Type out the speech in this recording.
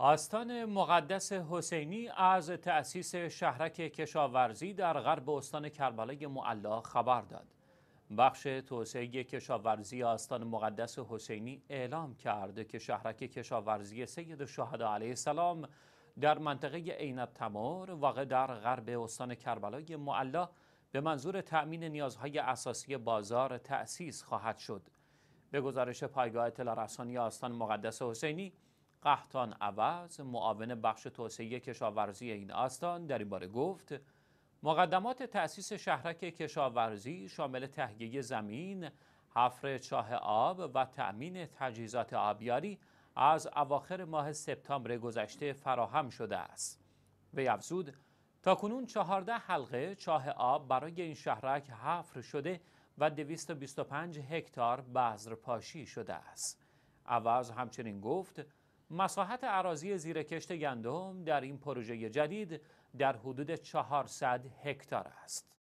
آستان مقدس حسینی از تأسیس شهرک کشاورزی در غرب استان کربلای معلا خبر داد. بخش توسعه کشاورزی آستان مقدس حسینی اعلام کرد که شهرک کشاورزی سید شهدا علیه السلام در منطقه عینت تمور واقع در غرب استان کربلای معلا به منظور تأمین نیازهای اساسی بازار تأسیس خواهد شد. به گزارش پایگاه اطلاع رسانی آستان مقدس حسینی قهتان عوض معاون بخش توسعه کشاورزی این آستان در این باره گفت مقدمات تأسیس شهرک کشاورزی شامل تهیه زمین، حفر چاه آب و تأمین تجهیزات آبیاری از اواخر ماه سپتامبر گذشته فراهم شده است. وی افزود تا کنون 14 حلقه چاه آب برای این شهرک حفر شده و 225 هکتار بذرپاشی شده است. عوض همچنین گفت مساحت عراضی زیر کشت گندم در این پروژه جدید در حدود 400 هکتار است.